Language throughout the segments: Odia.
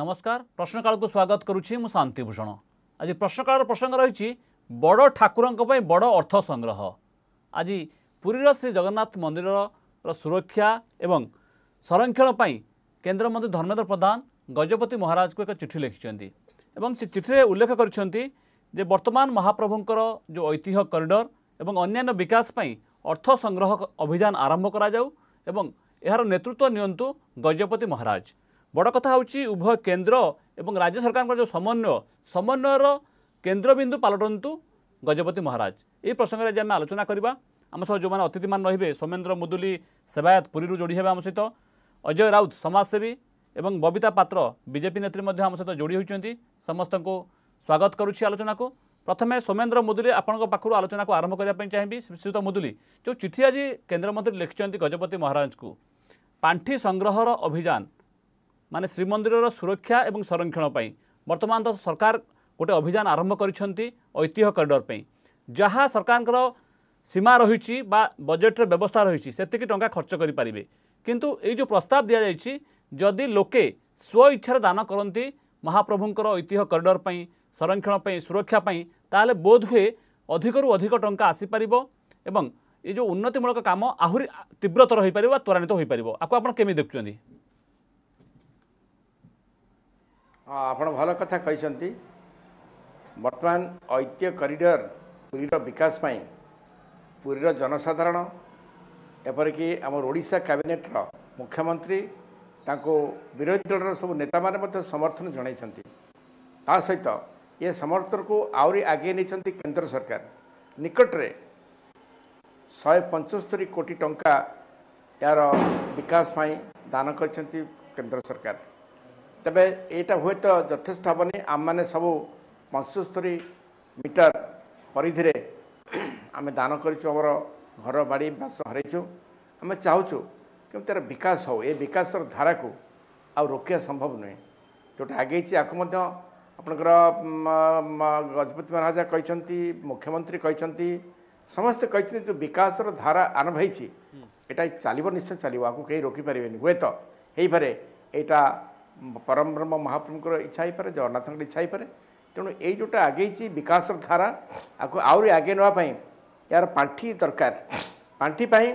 নমস্কার প্রশ্নকালকু স্বাগত করুছি মু শান্তিভূষণ আজ প্রশ্নকালর প্রসঙ্গ রয়েছে বড় ঠাকুরঙ্ বড় অর্থ সংগ্রহ আজ পুরীর শ্রী জগন্নাথ মন্দিরর সুরক্ষা এবং সংরক্ষণ পাই কেন্দ্রমন্ত্রী ধর্মেন্দ্র প্রধান গজপতি মহারাজকে এক চিঠি লিখিছেন এবং সে চিঠিতে উল্লেখ করেছেন যে বর্তমান মহাপ্রভুঙ্কর যে ঐতিহ্য করিডর এবং অন্যান্য বিকাশ পাই অর্থ সংগ্রহ অভিযান আরম্ভ করা যাও এবং এর নেতৃত্ব নিয়ন্তু গজপতি মহারাজ ବଡ଼ କଥା ହେଉଛି ଉଭୟ କେନ୍ଦ୍ର ଏବଂ ରାଜ୍ୟ ସରକାରଙ୍କର ଯେଉଁ ସମନ୍ୱୟ ସମନ୍ୱୟର କେନ୍ଦ୍ରବିନ୍ଦୁ ପାଲଟନ୍ତୁ ଗଜପତି ମହାରାଜ ଏହି ପ୍ରସଙ୍ଗରେ ଆଜି ଆମେ ଆଲୋଚନା କରିବା ଆମ ସହ ଯେଉଁମାନେ ଅତିଥିମାନେ ରହିବେ ସୌମେନ୍ଦ୍ର ମୁଦୁଲି ସେବାୟତ ପୁରୀରୁ ଯୋଡ଼ି ହେବେ ଆମ ସହିତ ଅଜୟ ରାଉତ ସମାଜସେବୀ ଏବଂ ବବିତା ପାତ୍ର ବିଜେପି ନେତ୍ରୀ ମଧ୍ୟ ଆମ ସହିତ ଯୋଡ଼ି ହୋଇଛନ୍ତି ସମସ୍ତଙ୍କୁ ସ୍ୱାଗତ କରୁଛି ଆଲୋଚନାକୁ ପ୍ରଥମେ ସୌମେନ୍ଦ୍ର ମୁଦୁଲି ଆପଣଙ୍କ ପାଖରୁ ଆଲୋଚନାକୁ ଆରମ୍ଭ କରିବା ପାଇଁ ଚାହିଁବି ଶ୍ରୀଯୁତ ମୁଦୁଲି ଯେଉଁ ଚିଠି ଆଜି କେନ୍ଦ୍ରମନ୍ତ୍ରୀ ଲେଖିଛନ୍ତି ଗଜପତି ମହାରାଜଙ୍କୁ ପାଣ୍ଠି ସଂଗ୍ରହର ଅଭିଯାନ মানে শ্রীমন্দিরর সুরক্ষা এবং সংরক্ষণ পাই বর্তমান তো সরকার গোটে অভিযান আরম্ভ করেছেন ঐতিহ্য করিডর পাই যাহা সরকারঙ্কর সীমা রয়েছে বা বজেটর ব্যবস্থা রয়েছে সেতিকি টাকা খরচ করে পারিবে কিন্তু এই যে প্রস্তাব দিয়া যাই যদি লোকে স্ব ইচ্ছার দান করতে মহাপ্রভুঙ্কর ঐতিহ্য করিডর পাই সংরক্ষণ পাই সুরক্ষা পাই তাহলে বোধহুয়ে অধিকরু অধিক টঙ্কা আসিপার এবং এই যে উন্নতিমূলক কাম আহরি তীব্রতর হয়ে বা ত্বরান্বিত হয়ে পাব আপনার কেমি দেখুন ହଁ ଆପଣ ଭଲ କଥା କହିଛନ୍ତି ବର୍ତ୍ତମାନ ଐତିହ୍ୟ କରିଡ଼ର ପୁରୀର ବିକାଶ ପାଇଁ ପୁରୀର ଜନସାଧାରଣ ଏପରିକି ଆମର ଓଡ଼ିଶା କ୍ୟାବିନେଟ୍ର ମୁଖ୍ୟମନ୍ତ୍ରୀ ତାଙ୍କୁ ବିରୋଧୀ ଦଳର ସବୁ ନେତାମାନେ ମଧ୍ୟ ସମର୍ଥନ ଜଣାଇଛନ୍ତି ତା ସହିତ ଏ ସମର୍ଥନକୁ ଆହୁରି ଆଗେଇ ନେଇଛନ୍ତି କେନ୍ଦ୍ର ସରକାର ନିକଟରେ ଶହେ ପଞ୍ଚସ୍ତରୀ କୋଟି ଟଙ୍କା ଏହାର ବିକାଶ ପାଇଁ ଦାନ କରିଛନ୍ତି କେନ୍ଦ୍ର ସରକାର ତେବେ ଏଇଟା ହୁଏତ ଯଥେଷ୍ଟ ହେବନି ଆମମାନେ ସବୁ ପଞ୍ଚସ୍ତରୀ ମିଟର ପରିଧିରେ ଆମେ ଦାନ କରିଛୁ ଆମର ଘର ବାଡ଼ି ବାସ ହରାଇଛୁ ଆମେ ଚାହୁଁଛୁ କିନ୍ତୁ ତା'ର ବିକାଶ ହେଉ ଏ ବିକାଶର ଧାରାକୁ ଆଉ ରୋକିବା ସମ୍ଭବ ନୁହେଁ ଯେଉଁଟା ଆଗେଇଛି ଆକୁ ମଧ୍ୟ ଆପଣଙ୍କର ଗଜପତି ମହାରାଜା କହିଛନ୍ତି ମୁଖ୍ୟମନ୍ତ୍ରୀ କହିଛନ୍ତି ସମସ୍ତେ କହିଛନ୍ତି ଯେଉଁ ବିକାଶର ଧାରା ଆରମ୍ଭ ହେଇଛି ଏଇଟା ଚାଲିବ ନିଶ୍ଚୟ ଚାଲିବ ଆକୁ କେହି ରୋକିପାରିବେନି ହୁଏତ ହେଇପାରେ ଏଇଟା ବ୍ରହ୍ମ ମହାପ୍ରଭୁଙ୍କର ଇଚ୍ଛା ହେଇପାରେ ଜଗନ୍ନାଥଙ୍କର ଇଚ୍ଛା ହେଇପାରେ ତେଣୁ ଏଇ ଯେଉଁଟା ଆଗେଇଛି ବିକାଶର ଧାରା ଆକୁ ଆହୁରି ଆଗେଇ ନେବା ପାଇଁ ଏହାର ପାଣ୍ଠି ଦରକାର ପାଣ୍ଠି ପାଇଁ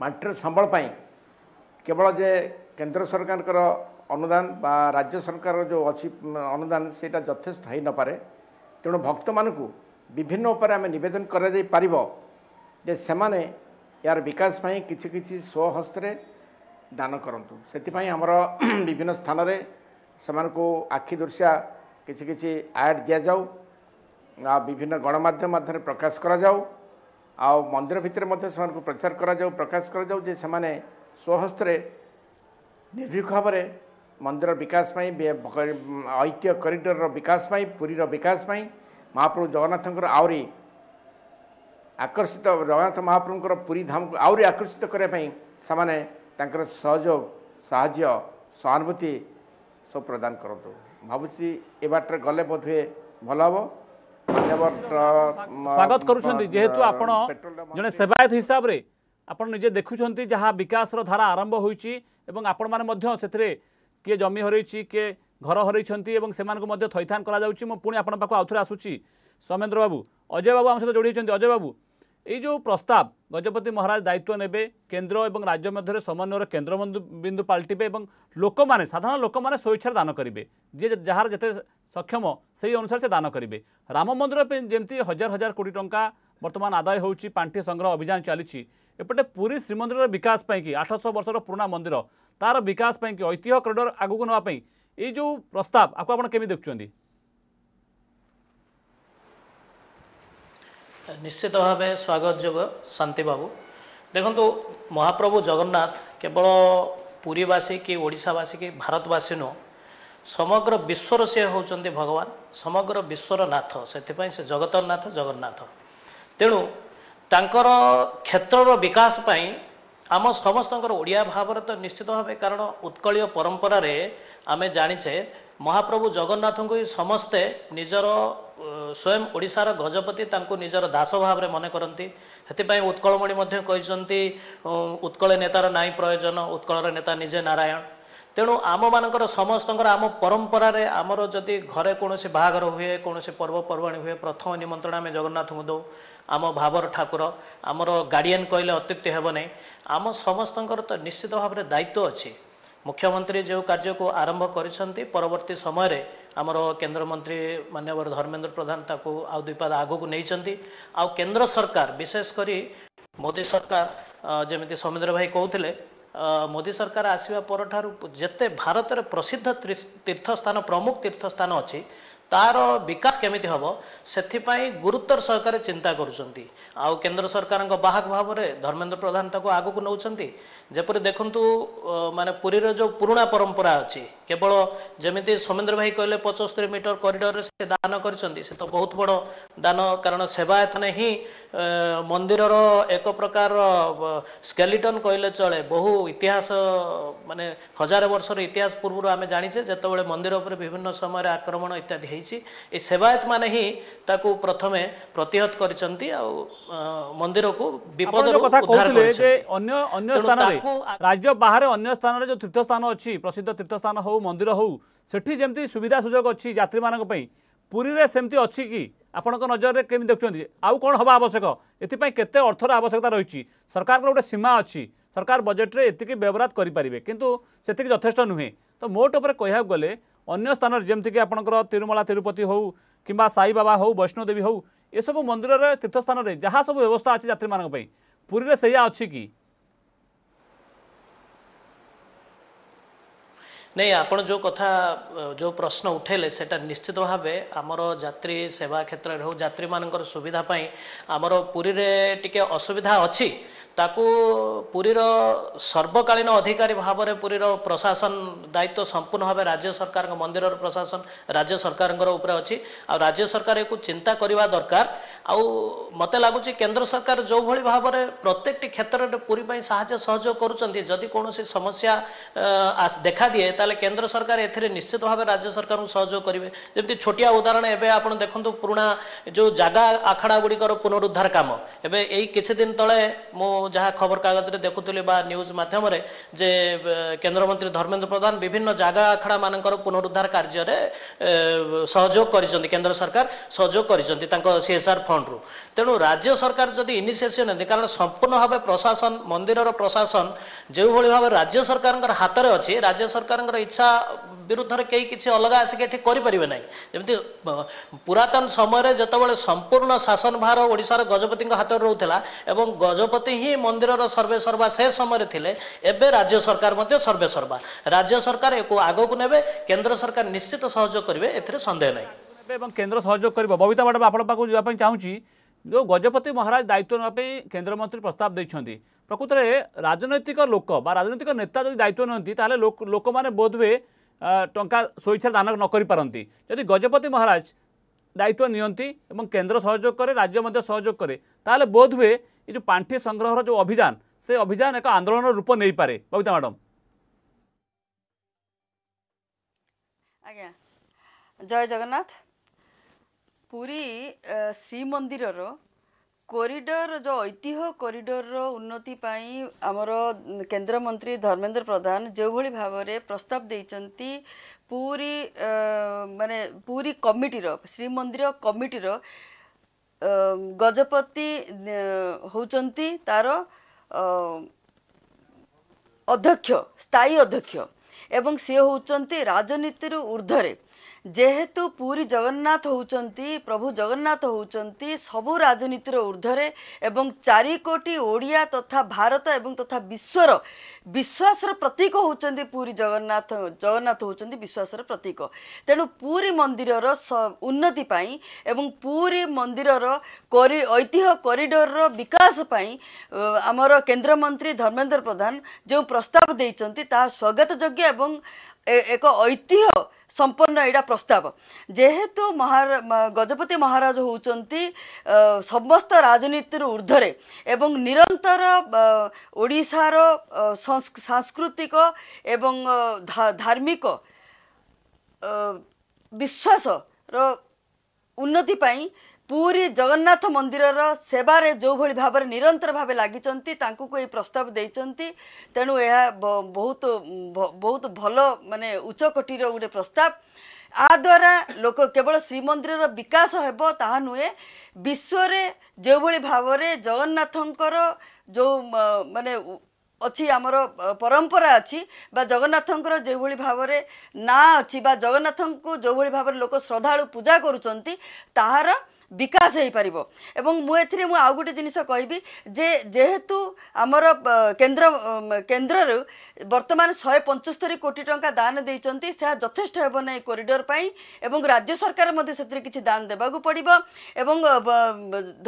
ପାଣ୍ଠିର ସମ୍ବଳ ପାଇଁ କେବଳ ଯେ କେନ୍ଦ୍ର ସରକାରଙ୍କର ଅନୁଦାନ ବା ରାଜ୍ୟ ସରକାରର ଯେଉଁ ଅଛି ଅନୁଦାନ ସେଇଟା ଯଥେଷ୍ଟ ହୋଇନପାରେ ତେଣୁ ଭକ୍ତମାନଙ୍କୁ ବିଭିନ୍ନ ଉପରେ ଆମେ ନିବେଦନ କରାଯାଇପାରିବ ଯେ ସେମାନେ ଏହାର ବିକାଶ ପାଇଁ କିଛି କିଛି ସ୍ୱହସ୍ତରେ ଦାନ କରନ୍ତୁ ସେଥିପାଇଁ ଆମର ବିଭିନ୍ନ ସ୍ଥାନରେ ସେମାନଙ୍କୁ ଆଖି ଆଖିଦୃଶିଆ କିଛି କିଛି ଆଡ଼୍ ଦିଆଯାଉ ଆଉ ବିଭିନ୍ନ ଗଣମାଧ୍ୟମ ମାଧ୍ୟମରେ ପ୍ରକାଶ କରାଯାଉ ଆଉ ମନ୍ଦିର ଭିତରେ ମଧ୍ୟ ସେମାନଙ୍କୁ ପ୍ରଚାର କରାଯାଉ ପ୍ରକାଶ କରାଯାଉ ଯେ ସେମାନେ ସ୍ୱହସ୍ତରେ ନିର୍ଭୀକ ଭାବରେ ମନ୍ଦିର ବିକାଶ ପାଇଁ ଐତିହ୍ୟ କରିଡ଼ରର ବିକାଶ ପାଇଁ ପୁରୀର ବିକାଶ ପାଇଁ ମହାପ୍ରଭୁ ଜଗନ୍ନାଥଙ୍କର ଆହୁରି ଆକର୍ଷିତ ଜଗନ୍ନାଥ ମହାପ୍ରଭୁଙ୍କର ପୁରୀ ଧାମକୁ ଆହୁରି ଆକର୍ଷିତ କରିବା ପାଇଁ ସେମାନେ ତାଙ୍କର ସହଯୋଗ ସାହାଯ୍ୟ ସହାନୁଭୂତି ସବୁ ପ୍ରଦାନ କରନ୍ତୁ ଭାବୁଛି ଏ ବାଟରେ ଗଲେ ବୋଧହୁଏ ଭଲ ହେବ ସ୍ୱାଗତ କରୁଛନ୍ତି ଯେହେତୁ ଆପଣ ଜଣେ ସେବାୟତ ହିସାବରେ ଆପଣ ନିଜେ ଦେଖୁଛନ୍ତି ଯାହା ବିକାଶର ଧାରା ଆରମ୍ଭ ହୋଇଛି ଏବଂ ଆପଣମାନେ ମଧ୍ୟ ସେଥିରେ କିଏ ଜମି ହରେଇଛି କିଏ ଘର ହରେଇଛନ୍ତି ଏବଂ ସେମାନଙ୍କୁ ମଧ୍ୟ ଥଇଥାନ କରାଯାଉଛି ମୁଁ ପୁଣି ଆପଣଙ୍କ ପାଖକୁ ଆଉଥରେ ଆସୁଛି ସୌମେନ୍ଦ୍ର ବାବୁ ଅଜୟ ବାବୁ ଆମ ସହିତ ଯୋଡ଼ି ହେଇଛନ୍ତି ଅଜୟ ବାବୁ এই যে প্রস্তাব গজপতি মহারাজ দায়িত্ব নেবে কেন্দ্র এবং রাজ্য মধ্যে সমন্বয়ের কেন্দ্রবিন্দু বিন্দু পাল্টিবে এবং লোক মানে সাধারণ লোক মানে স্বেচ্ছার দান করবে যে যার যেতে সক্ষম সেই অনুসারে সে দান করবে রাম মন্দির যেমতি হাজার হাজার কোটি টঙ্কা বর্তমান আদায় হচ্ছে পাঠি সংগ্রহ অভিযান চালছে এপটে পুরী শ্রীমন্দিরের বিকাশ পাই আঠশো বর্ষর পুরোনা মন্দির তার বিকাশ পাই ঐতিহ্য করিডর আগুক নেওয়া এই যে প্রস্তাব আকু আপনার কেমি দেখুম ନିଶ୍ଚିତ ଭାବେ ସ୍ୱାଗତ ଯୋଗ୍ୟ ଶାନ୍ତିବାବୁ ଦେଖନ୍ତୁ ମହାପ୍ରଭୁ ଜଗନ୍ନାଥ କେବଳ ପୁରୀବାସୀ କି ଓଡ଼ିଶାବାସୀ କି ଭାରତବାସୀ ନୁହଁ ସମଗ୍ର ବିଶ୍ୱର ସେ ହେଉଛନ୍ତି ଭଗବାନ ସମଗ୍ର ବିଶ୍ୱର ନାଥ ସେଥିପାଇଁ ସେ ଜଗତର ନାଥ ଜଗନ୍ନାଥ ତେଣୁ ତାଙ୍କର କ୍ଷେତ୍ରର ବିକାଶ ପାଇଁ ଆମ ସମସ୍ତଙ୍କର ଓଡ଼ିଆ ଭାବରେ ତ ନିଶ୍ଚିତ ଭାବେ କାରଣ ଉତ୍କଳୀୟ ପରମ୍ପରାରେ ଆମେ ଜାଣିଛେ ମହାପ୍ରଭୁ ଜଗନ୍ନାଥଙ୍କୁ ହିଁ ସମସ୍ତେ ନିଜର ସ୍ୱୟଂ ଓଡ଼ିଶାର ଗଜପତି ତାଙ୍କୁ ନିଜର ଦାସ ଭାବରେ ମନେ କରନ୍ତି ସେଥିପାଇଁ ଉତ୍କଳମଣି ମଧ୍ୟ କହିଛନ୍ତି ଉତ୍କଳ ନେତାର ନାହିଁ ପ୍ରୟୋଜନ ଉତ୍କଳର ନେତା ନିଜେ ନାରାୟଣ ତେଣୁ ଆମମାନଙ୍କର ସମସ୍ତଙ୍କର ଆମ ପରମ୍ପରାରେ ଆମର ଯଦି ଘରେ କୌଣସି ବାହାଘର ହୁଏ କୌଣସି ପର୍ବପର୍ବାଣି ହୁଏ ପ୍ରଥମ ନିମନ୍ତ୍ରଣ ଆମେ ଜଗନ୍ନାଥଙ୍କୁ ଦେଉ ଆମ ଭାବର ଠାକୁର ଆମର ଗାର୍ଡିଆନ୍ କହିଲେ ଅତ୍ୟୁକ୍ତି ହେବ ନାହିଁ ଆମ ସମସ୍ତଙ୍କର ତ ନିଶ୍ଚିତ ଭାବରେ ଦାୟିତ୍ୱ ଅଛି ମୁଖ୍ୟମନ୍ତ୍ରୀ ଯେଉଁ କାର୍ଯ୍ୟକୁ ଆରମ୍ଭ କରିଛନ୍ତି ପରବର୍ତ୍ତୀ ସମୟରେ ଆମର କେନ୍ଦ୍ରମନ୍ତ୍ରୀ ମାନ୍ୟବର ଧର୍ମେନ୍ଦ୍ର ପ୍ରଧାନ ତାକୁ ଆଉ ଦୁଇପାଦ ଆଗକୁ ନେଇଛନ୍ତି ଆଉ କେନ୍ଦ୍ର ସରକାର ବିଶେଷ କରି ମୋଦି ସରକାର ଯେମିତି ସୌମେନ୍ଦ୍ର ଭାଇ କହୁଥିଲେ ମୋଦି ସରକାର ଆସିବା ପରଠାରୁ ଯେତେ ଭାରତରେ ପ୍ରସିଦ୍ଧ ତୀର୍ଥସ୍ଥାନ ପ୍ରମୁଖ ତୀର୍ଥସ୍ଥାନ ଅଛି ତାର ବିକାଶ କେମିତି ହେବ ସେଥିପାଇଁ ଗୁରୁତ୍ୱର ସହକାରେ ଚିନ୍ତା କରୁଛନ୍ତି ଆଉ କେନ୍ଦ୍ର ସରକାରଙ୍କ ବାହକ ଭାବରେ ଧର୍ମେନ୍ଦ୍ର ପ୍ରଧାନ ତାକୁ ଆଗକୁ ନେଉଛନ୍ତି ଯେପରି ଦେଖନ୍ତୁ ମାନେ ପୁରୀର ଯେଉଁ ପୁରୁଣା ପରମ୍ପରା ଅଛି କେବଳ ଯେମିତି ସୌମେନ୍ଦ୍ର ଭାଇ କହିଲେ ପଞ୍ଚସ୍ତରୀ ମିଟର କରିଡ଼ରରେ ସେ ଦାନ କରିଛନ୍ତି ସେ ତ ବହୁତ ବଡ଼ ଦାନ କାରଣ ସେବାୟତମାନେ ହିଁ ମନ୍ଦିରର ଏକ ପ୍ରକାର ସ୍କେଲିଟନ୍ କହିଲେ ଚଳେ ବହୁ ଇତିହାସ ମାନେ ହଜାର ବର୍ଷର ଇତିହାସ ପୂର୍ବରୁ ଆମେ ଜାଣିଛେ ଯେତେବେଳେ ମନ୍ଦିର ଉପରେ ବିଭିନ୍ନ ସମୟରେ ଆକ୍ରମଣ ଇତ୍ୟାଦି ହେଇଛି ଏ ସେବାୟତମାନେ ହିଁ ତାକୁ ପ୍ରଥମେ ପ୍ରତିହତ କରିଛନ୍ତି ଆଉ ମନ୍ଦିରକୁ ବିପଦର କଥା କହୁଥିଲେ ଯେ ଅନ୍ୟ ଅନ୍ୟ ସ୍ଥାନରେ রাজ্য বাহারে অন্য স্থানের যে তীর্থস্থান অছি প্রসিদ্ধ তীর্থস্থান হো মন্দির হো সেটি যেমতি সুবিধা সুযোগ অছি যাত্রী মানক পুরীরে সেমতি অছি কি ଆପଣଙ୍କ ନଜରରେ କେମିତି ଦେଖୁଛନ୍ତି ଆଉ କ'ଣ ହେବା ଆବଶ୍ୟକ ଏଥିପାଇଁ କେତେ ଅର୍ଥର ଆବଶ୍ୟକତା ରହିଛି ସରକାରଙ୍କର ଗୋଟେ ସୀମା ଅଛି ସରକାର ବଜେଟ୍ରେ ଏତିକି ବ୍ୟବରାତ କରିପାରିବେ କିନ୍ତୁ ସେତିକି ଯଥେଷ୍ଟ ନୁହେଁ ତ ମୋଟ ଉପରେ କହିବାକୁ ଗଲେ ଅନ୍ୟ ସ୍ଥାନରେ ଯେମିତିକି ଆପଣଙ୍କର ତିରୁମଳା ତିରୁପତି ହେଉ କିମ୍ବା ସାଇବାବା ହେଉ ବୈଷ୍ଣୋଦେବୀ ହେଉ ଏସବୁ ମନ୍ଦିରରେ ତୀର୍ଥସ୍ଥାନରେ ଯାହା ସବୁ ବ୍ୟବସ୍ଥା ଅଛି ଯାତ୍ରୀମାନଙ୍କ ପାଇଁ ପୁରୀରେ ସେଇଆ ଅଛି କି ନାଇଁ ଆପଣ ଯେଉଁ କଥା ଯେଉଁ ପ୍ରଶ୍ନ ଉଠାଇଲେ ସେଇଟା ନିଶ୍ଚିତ ଭାବେ ଆମର ଯାତ୍ରୀ ସେବା କ୍ଷେତ୍ରରେ ହେଉ ଯାତ୍ରୀମାନଙ୍କର ସୁବିଧା ପାଇଁ ଆମର ପୁରୀରେ ଟିକେ ଅସୁବିଧା ଅଛି ତାକୁ ପୁରୀର ସର୍ବକାଳୀନ ଅଧିକାରୀ ଭାବରେ ପୁରୀର ପ୍ରଶାସନ ଦାୟିତ୍ୱ ସମ୍ପୂର୍ଣ୍ଣ ଭାବେ ରାଜ୍ୟ ସରକାରଙ୍କ ମନ୍ଦିରର ପ୍ରଶାସନ ରାଜ୍ୟ ସରକାରଙ୍କର ଉପରେ ଅଛି ଆଉ ରାଜ୍ୟ ସରକାର ଏକୁ ଚିନ୍ତା କରିବା ଦରକାର ଆଉ ମୋତେ ଲାଗୁଛି କେନ୍ଦ୍ର ସରକାର ଯେଉଁଭଳି ଭାବରେ ପ୍ରତ୍ୟେକଟି କ୍ଷେତ୍ରରେ ପୁରୀ ପାଇଁ ସାହାଯ୍ୟ ସହଯୋଗ କରୁଛନ୍ତି ଯଦି କୌଣସି ସମସ୍ୟା ଦେଖାଦିଏ ତାହେଲେ କେନ୍ଦ୍ର ସରକାର ଏଥିରେ ନିଶ୍ଚିତ ଭାବେ ରାଜ୍ୟ ସରକାରଙ୍କୁ ସହଯୋଗ କରିବେ ଯେମିତି ଛୋଟିଆ ଉଦାହରଣ ଏବେ ଆପଣ ଦେଖନ୍ତୁ ପୁରୁଣା ଯେଉଁ ଜାଗା ଆଖଡ଼ା ଗୁଡ଼ିକର ପୁନରୁଦ୍ଧାର କାମ ଏବେ ଏଇ କିଛି ଦିନ ତଳେ ମୁଁ ଯାହା ଖବରକାଗଜରେ ଦେଖୁଥିଲି ବା ନ୍ୟୁଜ୍ ମାଧ୍ୟମରେ ଯେ କେନ୍ଦ୍ରମନ୍ତ୍ରୀ ଧର୍ମେନ୍ଦ୍ର ପ୍ରଧାନ ବିଭିନ୍ନ ଜାଗା ଆଖଡ଼ାମାନଙ୍କର ପୁନରୁଦ୍ଧାର କାର୍ଯ୍ୟରେ ସହଯୋଗ କରିଛନ୍ତି କେନ୍ଦ୍ର ସରକାର ସହଯୋଗ କରିଛନ୍ତି ତାଙ୍କ ସିଏସ୍ଆର୍ ଫଣ୍ଡରୁ ତେଣୁ ରାଜ୍ୟ ସରକାର ଯଦି ଇନିସିଏସନ୍ ନିଅନ୍ତି କାରଣ ସମ୍ପୂର୍ଣ୍ଣ ଭାବେ ପ୍ରଶାସନ ମନ୍ଦିରର ପ୍ରଶାସନ ଯେଉଁଭଳି ଭାବେ ରାଜ୍ୟ ସରକାରଙ୍କର ହାତରେ ଅଛି ରାଜ୍ୟ ସରକାରଙ୍କର ଇଚ୍ଛା ବିରୁଦ୍ଧରେ କେହି କିଛି ଅଲଗା ଆସିକି ଏଠି କରିପାରିବେ ନାହିଁ ଯେମିତି ପୁରାତନ ସମୟରେ ଯେତେବେଳେ ସମ୍ପୂର୍ଣ୍ଣ ଶାସନ ଭାର ଓଡ଼ିଶାର ଗଜପତିଙ୍କ ହାତରେ ରହୁଥିଲା ଏବଂ ଗଜପତି ହିଁ ମନ୍ଦିରର ସର୍ବେ ସର୍ବା ସେ ସମୟରେ ଥିଲେ ଏବେ ରାଜ୍ୟ ସରକାର ମଧ୍ୟ ସର୍ବେ ସର୍ବା ରାଜ୍ୟ ସରକାର ଏକୁ ଆଗକୁ ନେବେ କେନ୍ଦ୍ର ସରକାର ନିଶ୍ଚିତ ସହଯୋଗ କରିବେ ଏଥିରେ ସନ୍ଦେହ ନାହିଁ ଏବଂ କେନ୍ଦ୍ର ସହଯୋଗ କରିବ ବବିତା ମ୍ୟାଡ଼ମ୍ ଆପଣଙ୍କ ପାଖକୁ ଯିବା ପାଇଁ ଚାହୁଁଛି ଯେଉଁ ଗଜପତି ମହାରାଜ ଦାୟିତ୍ୱ ନେବା ପାଇଁ କେନ୍ଦ୍ରମନ୍ତ୍ରୀ ପ୍ରସ୍ତାବ ଦେଇଛନ୍ତି ପ୍ରକୃତରେ ରାଜନୈତିକ ଲୋକ ବା ରାଜନୈତିକ ନେତା ଯଦି ଦାୟିତ୍ୱ ନିଅନ୍ତି ତାହେଲେ ଲୋକମାନେ ବୋଧ ଟଙ୍କା ସ୍ୱଇଚ୍ଛାରେ ଦାନ ନ କରିପାରନ୍ତି ଯଦି ଗଜପତି ମହାରାଜ ଦାୟିତ୍ୱ ନିଅନ୍ତି ଏବଂ କେନ୍ଦ୍ର ସହଯୋଗ କରେ ରାଜ୍ୟ ମଧ୍ୟ ସହଯୋଗ କରେ ତାହେଲେ ବୋଧ ହୁଏ ଏ ଯେଉଁ ପାଣ୍ଠି ସଂଗ୍ରହର ଯେଉଁ ଅଭିଯାନ ସେ ଅଭିଯାନ ଏକ ଆନ୍ଦୋଳନର ରୂପ ନେଇପାରେ ବବିତା ମ୍ୟାଡ଼ାମ୍ ଆଜ୍ଞା ଜୟ ଜଗନ୍ନାଥ ପୁରୀ ଶ୍ରୀମନ୍ଦିରର କରିଡର ଯେଉଁ ଐତିହ୍ୟ କରିଡରର ଉନ୍ନତି ପାଇଁ ଆମର କେନ୍ଦ୍ରମନ୍ତ୍ରୀ ଧର୍ମେନ୍ଦ୍ର ପ୍ରଧାନ ଯେଉଁଭଳି ଭାବରେ ପ୍ରସ୍ତାବ ଦେଇଛନ୍ତି ପୁରୀ ମାନେ ପୁରୀ କମିଟିର ଶ୍ରୀମନ୍ଦିର କମିଟିର ଗଜପତି ହେଉଛନ୍ତି ତାର ଅଧ୍ୟକ୍ଷ ସ୍ଥାୟୀ ଅଧ୍ୟକ୍ଷ ଏବଂ ସିଏ ହେଉଛନ୍ତି ରାଜନୀତିରୁ ଉର୍ଦ୍ଧ୍ୱରେ ଯେହେତୁ ପୁରୀ ଜଗନ୍ନାଥ ହେଉଛନ୍ତି ପ୍ରଭୁ ଜଗନ୍ନାଥ ହେଉଛନ୍ତି ସବୁ ରାଜନୀତିର ଊର୍ଦ୍ଧ୍ୱରେ ଏବଂ ଚାରି କୋଟି ଓଡ଼ିଆ ତଥା ଭାରତ ଏବଂ ତଥା ବିଶ୍ୱର ବିଶ୍ୱାସର ପ୍ରତୀକ ହେଉଛନ୍ତି ପୁରୀ ଜଗନ୍ନାଥ ଜଗନ୍ନାଥ ହେଉଛନ୍ତି ବିଶ୍ୱାସର ପ୍ରତୀକ ତେଣୁ ପୁରୀ ମନ୍ଦିରର ଉନ୍ନତି ପାଇଁ ଏବଂ ପୁରୀ ମନ୍ଦିରର କରି ଐତିହ୍ୟ କରିଡ଼ରର ବିକାଶ ପାଇଁ ଆମର କେନ୍ଦ୍ରମନ୍ତ୍ରୀ ଧର୍ମେନ୍ଦ୍ର ପ୍ରଧାନ ଯେଉଁ ପ୍ରସ୍ତାବ ଦେଇଛନ୍ତି ତାହା ସ୍ୱାଗତ ଯୋଗ୍ୟ ଏବଂ ଏକ ଐତିହ୍ୟ ସମ୍ପନ୍ନ ଏଇଟା ପ୍ରସ୍ତାବ ଯେହେତୁ ମହା ଗଜପତି ମହାରାଜ ହେଉଛନ୍ତି ସମସ୍ତ ରାଜନୀତିରୁ ଉର୍ଦ୍ଧ୍ୱରେ ଏବଂ ନିରନ୍ତର ଓଡ଼ିଶାର ସାଂସ୍କୃତିକ ଏବଂ ଧାର୍ମିକ ବିଶ୍ୱାସର ଉନ୍ନତି ପାଇଁ ପୁରୀ ଜଗନ୍ନାଥ ମନ୍ଦିରର ସେବାରେ ଯେଉଁଭଳି ଭାବରେ ନିରନ୍ତର ଭାବେ ଲାଗିଛନ୍ତି ତାଙ୍କୁ ଏହି ପ୍ରସ୍ତାବ ଦେଇଛନ୍ତି ତେଣୁ ଏହା ବହୁତ ବହୁତ ଭଲ ମାନେ ଉଚ୍ଚକୋଟୀର ଗୋଟେ ପ୍ରସ୍ତାବ ଆ ଦ୍ୱାରା ଲୋକ କେବଳ ଶ୍ରୀମନ୍ଦିରର ବିକାଶ ହେବ ତାହା ନୁହେଁ ବିଶ୍ୱରେ ଯେଉଁଭଳି ଭାବରେ ଜଗନ୍ନାଥଙ୍କର ଯେଉଁ ମାନେ ଅଛି ଆମର ପରମ୍ପରା ଅଛି ବା ଜଗନ୍ନାଥଙ୍କର ଯେଉଁଭଳି ଭାବରେ ନାଁ ଅଛି ବା ଜଗନ୍ନାଥଙ୍କୁ ଯେଉଁଭଳି ଭାବରେ ଲୋକ ଶ୍ରଦ୍ଧାଳୁ ପୂଜା କରୁଛନ୍ତି ତାହାର ବିକାଶ ହୋଇପାରିବ ଏବଂ ମୁଁ ଏଥିରେ ମୁଁ ଆଉ ଗୋଟେ ଜିନିଷ କହିବି ଯେ ଯେହେତୁ ଆମର କେନ୍ଦ୍ର କେନ୍ଦ୍ରରୁ বর্তমান শহে পঞ্চস্তরি কোটি টাকা দান দিয়েছেন সে যথেষ্ট হব না এই করিডোর পাই এবং রাজ্য সরকার মধ্যে সেতরে কিছু দান দেওয়া পড়ব এবং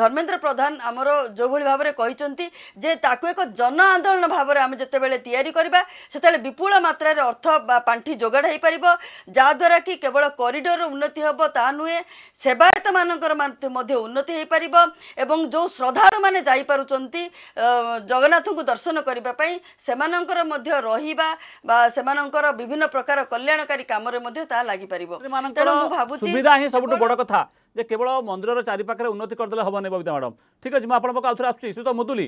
ধর্মেন্দ্র প্রধান আমার যেভাবে ভাবে কিন্তু যে তাকে এক জন আন্দোলন ভাবে আমি যেতবে তৈরি করা সেতবে বিপুল মাত্রার অর্থ বা পাঠি যোগাড় হয়ে যা দ্বারা কি কেবল করিডোর উন্নতি হব তা নুহে সেবায়ত মানকর মধ্যে উন্নতি হয়ে পার এবং যে শ্রদ্ধাড়ু মানে যাইপার জগন্নাথ দর্শন করা সে মধ্যে ରହିବା ବା ସେମାନଙ୍କର ବିଭିନ୍ନ ପ୍ରକାର କଲ୍ୟାଣକାରୀ କାମରେ ମଧ୍ୟ ତାହା ଲାଗିପାରିବ ତେଣୁ ମୁଁ ଭାବୁଛି ସୁବିଧା ହିଁ ସବୁଠୁ ବଡ଼ କଥା ଯେ କେବଳ ମନ୍ଦିରର ଚାରିପାଖରେ ଉନ୍ନତି କରିଦେଲେ ହେବନି ବବିତା ମ୍ୟାଡ଼ାମ୍ ଠିକ୍ ଅଛି ମୁଁ ଆପଣଙ୍କ ପାଖକୁ ଆଉଥରେ ଆସୁଛି ସୁତ ମୁଦୁଲି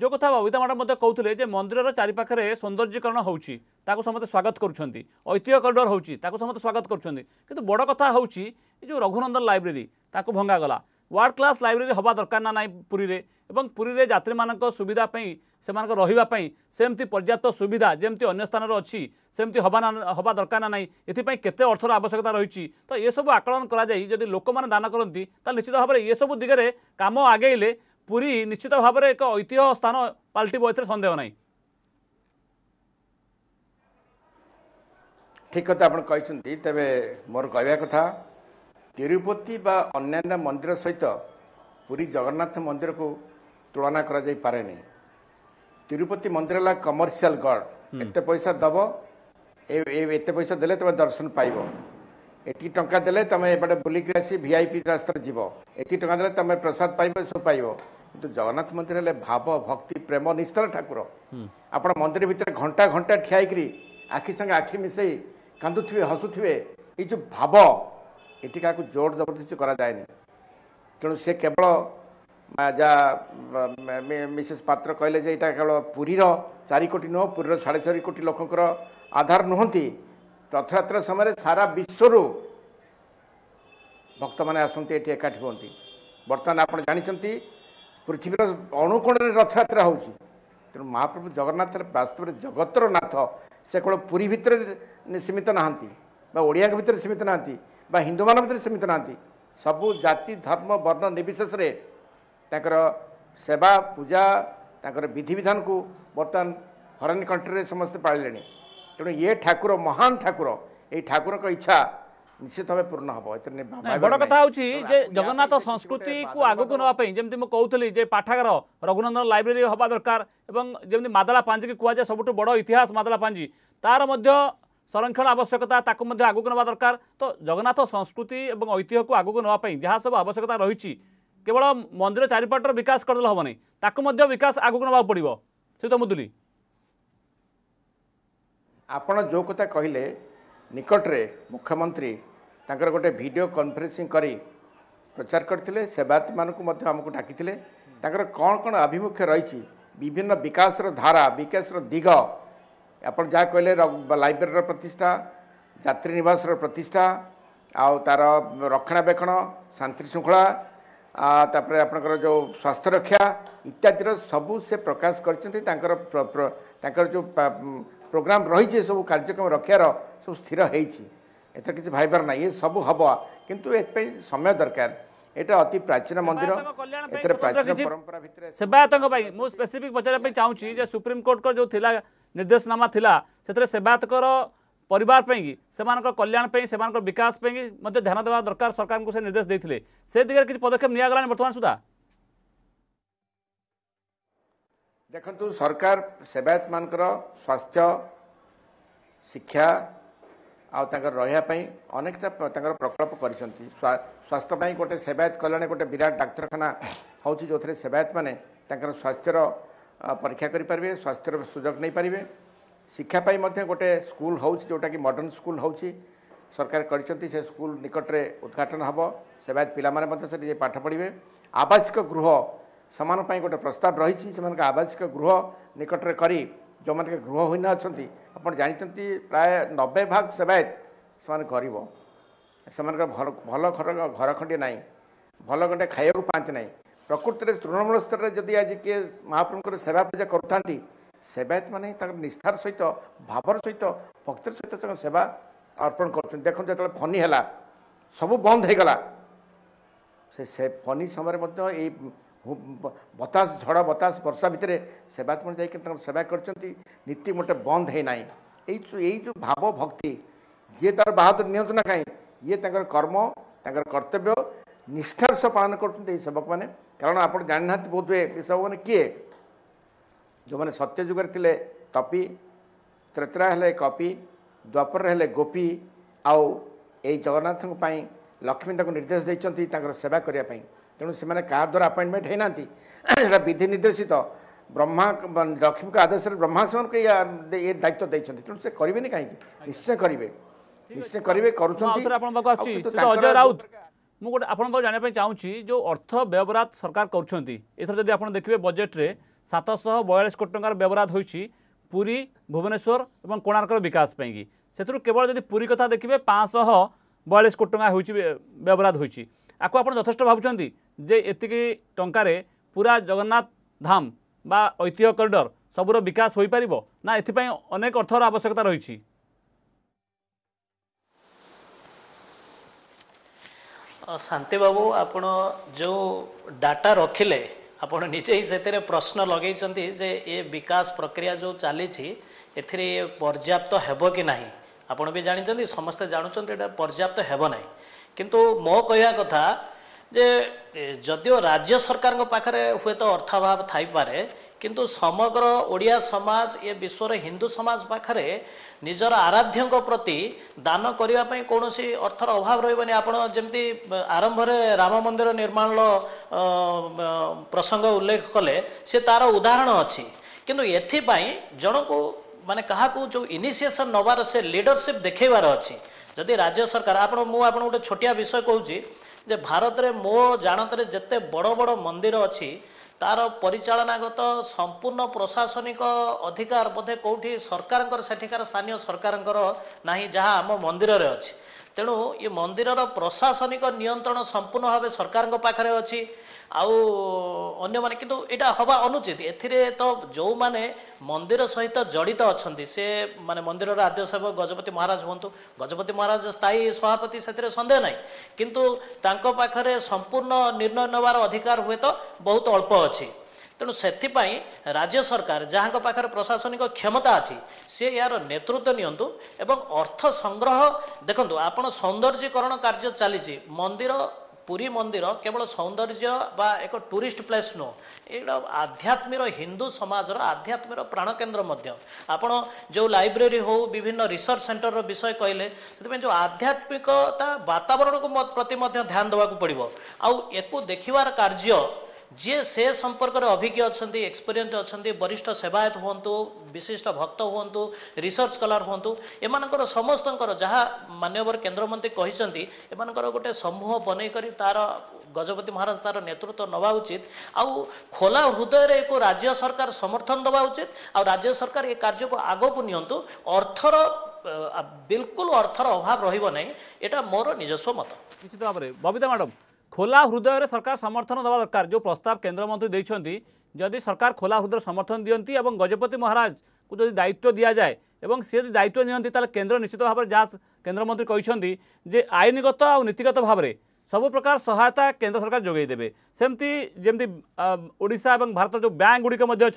ଯେଉଁ କଥା ବବିତା ମ୍ୟାଡ଼ାମ୍ ମଧ୍ୟ କହୁଥିଲେ ଯେ ମନ୍ଦିରର ଚାରିପାଖରେ ସୌନ୍ଦର୍ଯ୍ୟକରଣ ହେଉଛି ତାକୁ ସମସ୍ତେ ସ୍ୱାଗତ କରୁଛନ୍ତି ଐତିହ୍ୟ କରିଡ଼ର ହେଉଛି ତାକୁ ସମସ୍ତେ ସ୍ୱାଗତ କରୁଛନ୍ତି କିନ୍ତୁ ବଡ଼ କଥା ହେଉଛି ଏ ଯେଉଁ ରଘୁନନ୍ଦନ ଲାଇବ୍ରେରୀ ତାକୁ ଭଙ୍ଗାଗଲା ୱାର୍ଲଡ କ୍ଲାସ୍ ଲାଇବ୍ରେରୀ ହେବା ଦରକାର ନା ନାହିଁ ପୁରୀରେ ଏବଂ ପୁରୀରେ ଯାତ୍ରୀମାନଙ୍କ ସୁବିଧା ପାଇଁ ସେମାନଙ୍କ ରହିବା ପାଇଁ ସେମିତି ପର୍ଯ୍ୟାପ୍ତ ସୁବିଧା ଯେମିତି ଅନ୍ୟ ସ୍ଥାନରେ ଅଛି ସେମିତି ହେବା ନା ହେବା ଦରକାର ନା ନାହିଁ ଏଥିପାଇଁ କେତେ ଅର୍ଥର ଆବଶ୍ୟକତା ରହିଛି ତ ଏସବୁ ଆକଳନ କରାଯାଇ ଯଦି ଲୋକମାନେ ଦାନ କରନ୍ତି ତାହେଲେ ନିଶ୍ଚିତ ଭାବରେ ଏସବୁ ଦିଗରେ କାମ ଆଗେଇଲେ ପୁରୀ ନିଶ୍ଚିତ ଭାବରେ ଏକ ଐତିହ୍ୟ ସ୍ଥାନ ପାଲଟିବ ଏଥିରେ ସନ୍ଦେହ ନାହିଁ ଠିକ କଥା ଆପଣ କହିଛନ୍ତି ତେବେ ମୋର କହିବା କଥା ତିରୁପତି ବା ଅନ୍ୟାନ୍ୟ ମନ୍ଦିର ସହିତ ପୁରୀ ଜଗନ୍ନାଥ ମନ୍ଦିରକୁ ତୁଳନା କରାଯାଇପାରେନି ତିରୁପତି ମନ୍ଦିର ହେଲା କମର୍ସିଆଲ ଗଡ୍ ଏତେ ପଇସା ଦେବ ଏତେ ପଇସା ଦେଲେ ତୁମେ ଦର୍ଶନ ପାଇବ ଏତିକି ଟଙ୍କା ଦେଲେ ତୁମେ ଏପଟେ ବୁଲିକି ଆସି ଭିଆଇପି ରାସ୍ତାରେ ଯିବ ଏତିକି ଟଙ୍କା ଦେଲେ ତୁମେ ପ୍ରସାଦ ପାଇବ ସବୁ ପାଇବ କିନ୍ତୁ ଜଗନ୍ନାଥ ମନ୍ଦିର ହେଲେ ଭାବ ଭକ୍ତି ପ୍ରେମ ନିସ୍ତର ଠାକୁର ଆପଣ ମନ୍ଦିର ଭିତରେ ଘଣ୍ଟା ଘଣ୍ଟା ଠିଆ ହେଇକିରି ଆଖି ସାଙ୍ଗେ ଆଖି ମିଶାଇ କାନ୍ଦୁଥିବେ ହସୁଥିବେ ଏଇ ଯେଉଁ ଭାବ ଏଠି କାହାକୁ ଜୋର ଜବରଦସ୍ତି କରାଯାଏନି ତେଣୁ ସେ କେବଳ ଯାହା ମିସେସ୍ ପାତ୍ର କହିଲେ ଯେ ଏଇଟା କେବଳ ପୁରୀର ଚାରି କୋଟି ନୁହଁ ପୁରୀର ସାଢ଼େ ଚାରି କୋଟି ଲୋକଙ୍କର ଆଧାର ନୁହନ୍ତି ରଥଯାତ୍ରା ସମୟରେ ସାରା ବିଶ୍ୱରୁ ଭକ୍ତମାନେ ଆସନ୍ତି ଏଠି ଏକାଠି ହୁଅନ୍ତି ବର୍ତ୍ତମାନ ଆପଣ ଜାଣିଛନ୍ତି ପୃଥିବୀର ଅଣୁକୋଣରେ ରଥଯାତ୍ରା ହେଉଛି ତେଣୁ ମହାପ୍ରଭୁ ଜଗନ୍ନାଥ ବାସ୍ତବରେ ଜଗତର ନାଥ ସେ କେବଳ ପୁରୀ ଭିତରେ ସୀମିତ ନାହାନ୍ତି ବା ଓଡ଼ିଆଙ୍କ ଭିତରେ ସୀମିତ ନାହାନ୍ତି ବା ହିନ୍ଦୁମାନଙ୍କ ଭିତରେ ସେମିତି ନାହାନ୍ତି ସବୁ ଜାତି ଧର୍ମ ବର୍ଣ୍ଣ ନିର୍ବିଶେଷରେ ତାଙ୍କର ସେବା ପୂଜା ତାଙ୍କର ବିଧିବିଧାନକୁ ବର୍ତ୍ତମାନ ଫରେନ୍ କଣ୍ଟ୍ରିରେ ସମସ୍ତେ ପାଳିଲେଣି ତେଣୁ ଇଏ ଠାକୁର ମହାନ ଠାକୁର ଏଇ ଠାକୁରଙ୍କ ଇଚ୍ଛା ନିଶ୍ଚିତ ଭାବେ ପୂର୍ଣ୍ଣ ହେବ ଏଥିରେ ବଡ଼ କଥା ହେଉଛି ଯେ ଜଗନ୍ନାଥ ସଂସ୍କୃତିକୁ ଆଗକୁ ନେବା ପାଇଁ ଯେମିତି ମୁଁ କହୁଥିଲି ଯେ ପାଠାଗାର ରଘୁନନ୍ଦନ ଲାଇବ୍ରେରୀ ହେବା ଦରକାର ଏବଂ ଯେମିତି ମାଦଳା ପାଞ୍ଜିକି କୁହାଯାଏ ସବୁଠୁ ବଡ଼ ଇତିହାସ ମାଦଳା ପାଞ୍ଜି ତା'ର ମଧ୍ୟ ସଂରକ୍ଷଣ ଆବଶ୍ୟକତା ତାକୁ ମଧ୍ୟ ଆଗକୁ ନେବା ଦରକାର ତ ଜଗନ୍ନାଥ ସଂସ୍କୃତି ଏବଂ ଐତିହ୍ୟକୁ ଆଗକୁ ନେବା ପାଇଁ ଯାହା ସବୁ ଆବଶ୍ୟକତା ରହିଛି କେବଳ ମନ୍ଦିର ଚାରିପଟର ବିକାଶ କରିଦେଲେ ହେବନି ତାକୁ ମଧ୍ୟ ବିକାଶ ଆଗକୁ ନେବାକୁ ପଡ଼ିବ ଶ୍ରୀତ ମୁଦୁଲି ଆପଣ ଯେଉଁ କଥା କହିଲେ ନିକଟରେ ମୁଖ୍ୟମନ୍ତ୍ରୀ ତାଙ୍କର ଗୋଟେ ଭିଡ଼ିଓ କନଫରେନ୍ସିଂ କରି ପ୍ରଚାର କରିଥିଲେ ସେବାୟତମାନଙ୍କୁ ମଧ୍ୟ ଆମକୁ ଡାକିଥିଲେ ତାଙ୍କର କ'ଣ କ'ଣ ଆଭିମୁଖ୍ୟ ରହିଛି ବିଭିନ୍ନ ବିକାଶର ଧାରା ବିକାଶର ଦିଗ ଆପଣ ଯାହା କହିଲେ ଲାଇବ୍ରେରୀର ପ୍ରତିଷ୍ଠା ଯାତ୍ରୀ ନିବାସର ପ୍ରତିଷ୍ଠା ଆଉ ତା'ର ରକ୍ଷଣାବେକ୍ଷଣ ଶାନ୍ତି ଶୃଙ୍ଖଳା ତା'ପରେ ଆପଣଙ୍କର ଯେଉଁ ସ୍ୱାସ୍ଥ୍ୟ ରକ୍ଷା ଇତ୍ୟାଦିର ସବୁ ସେ ପ୍ରକାଶ କରିଛନ୍ତି ତାଙ୍କର ତାଙ୍କର ଯେଉଁ ପ୍ରୋଗ୍ରାମ୍ ରହିଛି ସବୁ କାର୍ଯ୍ୟକ୍ରମ ରଖିବାର ସବୁ ସ୍ଥିର ହେଇଛି ଏଥିରେ କିଛି ଭାବିବାର ନାହିଁ ଏ ସବୁ ହେବ କିନ୍ତୁ ଏଥିପାଇଁ ସମୟ ଦରକାର ଏଇଟା ଅତି ପ୍ରାଚୀନ ମନ୍ଦିର ଏଥିରେ ପ୍ରାଚୀନ ପରମ୍ପରା ଭିତରେ ସେବାୟତଙ୍କ ପାଇଁ ମୁଁ ସ୍ପେସିଫିକ୍ ପଚାରିବା ପାଇଁ ଚାହୁଁଛି ଯେ ସୁପ୍ରିମକୋର୍ଟଙ୍କର ଯେଉଁ ଥିଲା निर्देशनामा थी सेवायतकर परिवार पर कल्याण विकास ध्यान देवा दरकार सरकार को से निर्देश देते से दिगे किसी पदक्षेप निगला बर्तमान सुधा देखु सरकार सेवायत मान स्वास्थ्य शिक्षा आगे रही अनेक प्रकल्प कर स्वास्थ्यपाई गोटे सेवायत कल्याण गोटे विराट डाक्तखाना हो जो थे सेवायत मैंने स्वास्थ्यर ପରୀକ୍ଷା କରିପାରିବେ ସ୍ୱାସ୍ଥ୍ୟର ସୁଯୋଗ ନେଇପାରିବେ ଶିକ୍ଷା ପାଇଁ ମଧ୍ୟ ଗୋଟେ ସ୍କୁଲ ହେଉଛି ଯେଉଁଟାକି ମଡ଼ର୍ଣ୍ଣ ସ୍କୁଲ ହେଉଛି ସରକାର କରିଛନ୍ତି ସେ ସ୍କୁଲ ନିକଟରେ ଉଦ୍ଘାଟନ ହେବ ସେବାୟତ ପିଲାମାନେ ମଧ୍ୟ ସେଠି ଯାଇ ପାଠ ପଢ଼ିବେ ଆବାସିକ ଗୃହ ସେମାନଙ୍କ ପାଇଁ ଗୋଟେ ପ୍ରସ୍ତାବ ରହିଛି ସେମାନଙ୍କ ଆବାସିକ ଗୃହ ନିକଟରେ କରି ଯେଉଁମାନେ ଗୃହହୀନ ଅଛନ୍ତି ଆପଣ ଜାଣିଛନ୍ତି ପ୍ରାୟ ନବେ ଭାଗ ସେବାୟତ ସେମାନେ ଗରିବ ସେମାନଙ୍କର ଭଲ ଘର ଘର ଖଣ୍ଡେ ନାହିଁ ଭଲ ଖଣ୍ଡେ ଖାଇବାକୁ ପାଆନ୍ତି ନାହିଁ ପ୍ରକୃତିରେ ତୃଣମୂଳ ସ୍ତରରେ ଯଦି ଆଜି କିଏ ମହାପ୍ରଭୁଙ୍କର ସେବା ପୂଜା କରୁଥାନ୍ତି ସେବାୟତମାନେ ତାଙ୍କର ନିଷ୍ଠାର ସହିତ ଭାବର ସହିତ ଭକ୍ତିର ସହିତ ତାଙ୍କ ସେବା ଅର୍ପଣ କରୁଛନ୍ତି ଦେଖନ୍ତୁ ଯେତେବେଳେ ଫନି ହେଲା ସବୁ ବନ୍ଦ ହେଇଗଲା ସେ ସେ ଫନି ସମୟରେ ମଧ୍ୟ ଏଇ ବତାସ ଝଡ଼ ବତାସ ବର୍ଷା ଭିତରେ ସେବାତ୍ମଣ ଯାଇକି ତାଙ୍କର ସେବା କରିଛନ୍ତି ନୀତି ମୋଟେ ବନ୍ଦ ହେଇନାହିଁ ଏଇ ଏଇ ଯେଉଁ ଭାବ ଭକ୍ତି ଯିଏ ତାର ବାହାଦୁର ନିଅନ୍ତୁ ନା କାହିଁ ଇଏ ତାଙ୍କର କର୍ମ ତାଙ୍କର କର୍ତ୍ତବ୍ୟ ନିଷ୍ଠାର ସହ ପାଳନ କରୁଛନ୍ତି ଏହି ସେବକମାନେ कारण आप जानना बोध हुए विषय मैंने किए जो मैंने सत्ययुगर थे तपी त्रेतरा हेले कपी द्वापर हेले गोपी आउ जगन्नाथ लक्ष्मी तक निर्देश देखते सेवा करने तेणु से द्वारा आपइंटमेंट होना विधि निर्देशित ब्रह्मा लक्ष्मी का आदेश ब्रह्मा से ये दायित्व देखते तेणु से करेंगे कहीं निश्चय करेंगे निश्चय करेंगे कर ମୁଁ ଗୋଟେ ଆପଣଙ୍କ ଜାଣିବା ପାଇଁ ଚାହୁଁଛି ଯେଉଁ ଅର୍ଥ ବ୍ୟୟବରାଦ ସରକାର କରୁଛନ୍ତି ଏଥର ଯଦି ଆପଣ ଦେଖିବେ ବଜେଟ୍ରେ ସାତଶହ ବୟାଳିଶ କୋଟି ଟଙ୍କାର ବ୍ୟୟବରାଦ ହୋଇଛି ପୁରୀ ଭୁବନେଶ୍ୱର ଏବଂ କୋଣାର୍କର ବିକାଶ ପାଇଁକି ସେଥିରୁ କେବଳ ଯଦି ପୁରୀ କଥା ଦେଖିବେ ପାଞ୍ଚଶହ ବୟାଳିଶ କୋଟି ଟଙ୍କା ହେଉଛି ବ୍ୟବରାଦ ହୋଇଛି ଆକୁ ଆପଣ ଯଥେଷ୍ଟ ଭାବୁଛନ୍ତି ଯେ ଏତିକି ଟଙ୍କାରେ ପୁରା ଜଗନ୍ନାଥ ଧାମ ବା ଐତିହ୍ୟ କରିଡ଼ର ସବୁର ବିକାଶ ହୋଇପାରିବ ନା ଏଥିପାଇଁ ଅନେକ ଅର୍ଥର ଆବଶ୍ୟକତା ରହିଛି ଶାନ୍ତି ବାବୁ ଆପଣ ଯେଉଁ ଡାଟା ରଖିଲେ ଆପଣ ନିଜେ ହିଁ ସେଥିରେ ପ୍ରଶ୍ନ ଲଗେଇଛନ୍ତି ଯେ ଏ ବିକାଶ ପ୍ରକ୍ରିୟା ଯେଉଁ ଚାଲିଛି ଏଥିରେ ପର୍ଯ୍ୟାପ୍ତ ହେବ କି ନାହିଁ ଆପଣ ବି ଜାଣିଛନ୍ତି ସମସ୍ତେ ଜାଣୁଛନ୍ତି ଏଇଟା ପର୍ଯ୍ୟାପ୍ତ ହେବ ନାହିଁ କିନ୍ତୁ ମୋ କହିବା କଥା ଯେ ଯଦିଓ ରାଜ୍ୟ ସରକାରଙ୍କ ପାଖରେ ହୁଏତ ଅର୍ଥାଭାବ ଥାଇପାରେ କିନ୍ତୁ ସମଗ୍ର ଓଡ଼ିଆ ସମାଜ ଏ ବିଶ୍ୱର ହିନ୍ଦୁ ସମାଜ ପାଖରେ ନିଜର ଆରାଧ୍ୟଙ୍କ ପ୍ରତି ଦାନ କରିବା ପାଇଁ କୌଣସି ଅର୍ଥର ଅଭାବ ରହିବନି ଆପଣ ଯେମିତି ଆରମ୍ଭରେ ରାମ ମନ୍ଦିର ନିର୍ମାଣର ପ୍ରସଙ୍ଗ ଉଲ୍ଲେଖ କଲେ ସେ ତାର ଉଦାହରଣ ଅଛି କିନ୍ତୁ ଏଥିପାଇଁ ଜଣକୁ ମାନେ କାହାକୁ ଯେଉଁ ଇନିସିଏସନ୍ ନେବାର ସେ ଲିଡରସିପ୍ ଦେଖେଇବାର ଅଛି ଯଦି ରାଜ୍ୟ ସରକାର ଆପଣ ମୁଁ ଆପଣଙ୍କୁ ଗୋଟେ ଛୋଟିଆ ବିଷୟ କହୁଛି ଯେ ଭାରତରେ ମୋ ଜାଣତରେ ଯେତେ ବଡ଼ ବଡ଼ ମନ୍ଦିର ଅଛି ତାର ପରିଚାଳନାଗତ ସମ୍ପୂର୍ଣ୍ଣ ପ୍ରଶାସନିକ ଅଧିକାର ବୋଧେ କେଉଁଠି ସରକାରଙ୍କର ସେଠିକାର ସ୍ଥାନୀୟ ସରକାରଙ୍କର ନାହିଁ ଯାହା ଆମ ମନ୍ଦିରରେ ଅଛି ତେଣୁ ଏ ମନ୍ଦିରର ପ୍ରଶାସନିକ ନିୟନ୍ତ୍ରଣ ସମ୍ପୂର୍ଣ୍ଣ ଭାବେ ସରକାରଙ୍କ ପାଖରେ ଅଛି ଆଉ ଅନ୍ୟମାନେ କିନ୍ତୁ ଏଇଟା ହେବା ଅନୁଚିତ ଏଥିରେ ତ ଯେଉଁମାନେ ମନ୍ଦିର ସହିତ ଜଡ଼ିତ ଅଛନ୍ତି ସେ ମାନେ ମନ୍ଦିରର ଆଦ୍ୟ ସେବକ ଗଜପତି ମହାରାଜ ହୁଅନ୍ତୁ ଗଜପତି ମହାରାଜ ସ୍ଥାୟୀ ସଭାପତି ସେଥିରେ ସନ୍ଦେହ ନାହିଁ କିନ୍ତୁ ତାଙ୍କ ପାଖରେ ସମ୍ପୂର୍ଣ୍ଣ ନିର୍ଣ୍ଣୟ ନେବାର ଅଧିକାର ହୁଏତ ବହୁତ ଅଳ୍ପ ଅଛି ତେଣୁ ସେଥିପାଇଁ ରାଜ୍ୟ ସରକାର ଯାହାଙ୍କ ପାଖରେ ପ୍ରଶାସନିକ କ୍ଷମତା ଅଛି ସିଏ ଏହାର ନେତୃତ୍ୱ ନିଅନ୍ତୁ ଏବଂ ଅର୍ଥ ସଂଗ୍ରହ ଦେଖନ୍ତୁ ଆପଣ ସୌନ୍ଦର୍ଯ୍ୟକରଣ କାର୍ଯ୍ୟ ଚାଲିଛି ମନ୍ଦିର ପୁରୀ ମନ୍ଦିର କେବଳ ସୌନ୍ଦର୍ଯ୍ୟ ବା ଏକ ଟୁରିଷ୍ଟ ପ୍ଲେସ୍ ନୁହଁ ଏଇଟା ଆଧ୍ୟାତ୍ମିକ ହିନ୍ଦୁ ସମାଜର ଆଧ୍ୟାତ୍ମିକ ପ୍ରାଣକେନ୍ଦ୍ର ମଧ୍ୟ ଆପଣ ଯେଉଁ ଲାଇବ୍ରେରୀ ହେଉ ବିଭିନ୍ନ ରିସର୍ଚ୍ଚ ସେଣ୍ଟରର ବିଷୟ କହିଲେ ସେଥିପାଇଁ ଯେଉଁ ଆଧ୍ୟାତ୍ମିକତା ବାତାବରଣକୁ ପ୍ରତି ମଧ୍ୟ ଧ୍ୟାନ ଦେବାକୁ ପଡ଼ିବ ଆଉ ଏକୁ ଦେଖିବାର କାର୍ଯ୍ୟ ଯିଏ ସେ ସମ୍ପର୍କରେ ଅଭିଜ୍ଞ ଅଛନ୍ତି ଏକ୍ସପେରିଏଣ୍ଟ ଅଛନ୍ତି ବରିଷ୍ଠ ସେବାୟତ ହୁଅନ୍ତୁ ବିଶିଷ୍ଟ ଭକ୍ତ ହୁଅନ୍ତୁ ରିସର୍ଚ୍ଚ ସ୍କଲାର ହୁଅନ୍ତୁ ଏମାନଙ୍କର ସମସ୍ତଙ୍କର ଯାହା ମାନ୍ୟବର କେନ୍ଦ୍ରମନ୍ତ୍ରୀ କହିଛନ୍ତି ଏମାନଙ୍କର ଗୋଟେ ସମୂହ ବନେଇକରି ତାର ଗଜପତି ମହାରାଜ ତାର ନେତୃତ୍ୱ ନେବା ଉଚିତ ଆଉ ଖୋଲା ହୃଦୟରେ ଏକୁ ରାଜ୍ୟ ସରକାର ସମର୍ଥନ ଦେବା ଉଚିତ ଆଉ ରାଜ୍ୟ ସରକାର ଏ କାର୍ଯ୍ୟକୁ ଆଗକୁ ନିଅନ୍ତୁ ଅର୍ଥର ବିଲକୁଲ ଅର୍ଥର ଅଭାବ ରହିବ ନାହିଁ ଏଇଟା ମୋର ନିଜସ୍ୱ ମତ ନିଶ୍ଚିତ ଭାବରେ ବବିତା ମ୍ୟାଡ଼ାମ୍ খোলা হৃদয়ের সরকার সমর্থন দেওয়া দরকার যে প্রস্তাব কেন্দ্রমন্ত্রী দিয়েছেন যদি সরকার খোলা হৃদয়ের সমর্থন দিকে এবং গজপতি মহারাজ যদি দায়িত্ব দিয়া যায় এবং সে যদি দায়িত্ব নিতে তাহলে কেন্দ্র নিশ্চিত ভাবে যা কেন্দ্রমন্ত্রী কিন্তু যে আইনগত আীতিগত ভাবে সবু প্রকার সহায়তা কেন্দ্র সরকার যোগাই দেবে সেমতি যেমতি ওড়িশা এবং ভারত যে ব্যাঙ্ক গুড়িক অনেক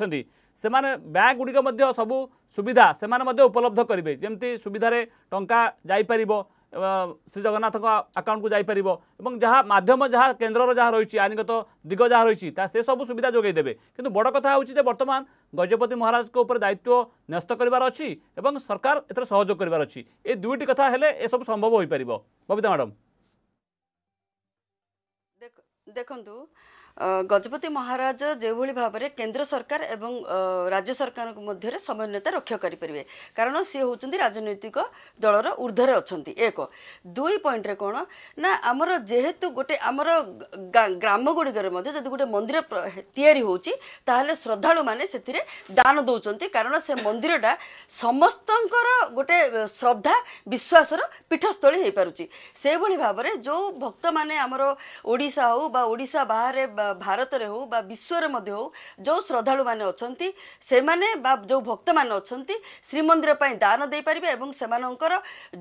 সেমানে ব্যাঙ্ক গুড়িক সবু সুবিধা সেমানে উপলব্ধ করবে যেমতি সুবিধার টঙ্কা যাইপারিব ଶ୍ରୀ ଜଗନ୍ନାଥଙ୍କ ଆକାଉଣ୍ଟକୁ ଯାଇପାରିବ ଏବଂ ଯାହା ମାଧ୍ୟମ ଯାହା କେନ୍ଦ୍ରର ଯାହା ରହିଛି ଆଇନଗତ ଦିଗ ଯାହା ରହିଛି ତା ସେସବୁ ସୁବିଧା ଯୋଗାଇ ଦେବେ କିନ୍ତୁ ବଡ଼ କଥା ହେଉଛି ଯେ ବର୍ତ୍ତମାନ ଗଜପତି ମହାରାଜଙ୍କ ଉପରେ ଦାୟିତ୍ୱ ନ୍ୟସ୍ତ କରିବାର ଅଛି ଏବଂ ସରକାର ଏଥିରେ ସହଯୋଗ କରିବାର ଅଛି ଏ ଦୁଇଟି କଥା ହେଲେ ଏସବୁ ସମ୍ଭବ ହୋଇପାରିବ ବବିତା ମ୍ୟାଡ଼ାମ୍ ଦେଖନ୍ତୁ ଗଜପତି ମହାରାଜ ଯେଉଁଭଳି ଭାବରେ କେନ୍ଦ୍ର ସରକାର ଏବଂ ରାଜ୍ୟ ସରକାରଙ୍କ ମଧ୍ୟରେ ସମନ୍ୱୟତା ରକ୍ଷା କରିପାରିବେ କାରଣ ସିଏ ହେଉଛନ୍ତି ରାଜନୈତିକ ଦଳର ଉର୍ଦ୍ଧ୍ୱରେ ଅଛନ୍ତି ଏକ ଦୁଇ ପଏଣ୍ଟରେ କ'ଣ ନା ଆମର ଯେହେତୁ ଗୋଟେ ଆମର ଗ୍ରାମଗୁଡ଼ିକରେ ମଧ୍ୟ ଯଦି ଗୋଟେ ମନ୍ଦିର ତିଆରି ହେଉଛି ତାହେଲେ ଶ୍ରଦ୍ଧାଳୁମାନେ ସେଥିରେ ଦାନ ଦେଉଛନ୍ତି କାରଣ ସେ ମନ୍ଦିରଟା ସମସ୍ତଙ୍କର ଗୋଟେ ଶ୍ରଦ୍ଧା ବିଶ୍ୱାସର ପୀଠସ୍ଥଳୀ ହେଇପାରୁଛି ସେଇଭଳି ଭାବରେ ଯେଉଁ ଭକ୍ତମାନେ ଆମର ଓଡ଼ିଶା ହଉ ବା ଓଡ଼ିଶା ବାହାରେ ବା ଭାରତରେ ହେଉ ବା ବିଶ୍ୱରେ ମଧ୍ୟ ହେଉ ଯେଉଁ ଶ୍ରଦ୍ଧାଳୁମାନେ ଅଛନ୍ତି ସେମାନେ ବା ଯେଉଁ ଭକ୍ତମାନେ ଅଛନ୍ତି ଶ୍ରୀମନ୍ଦିର ପାଇଁ ଦାନ ଦେଇପାରିବେ ଏବଂ ସେମାନଙ୍କର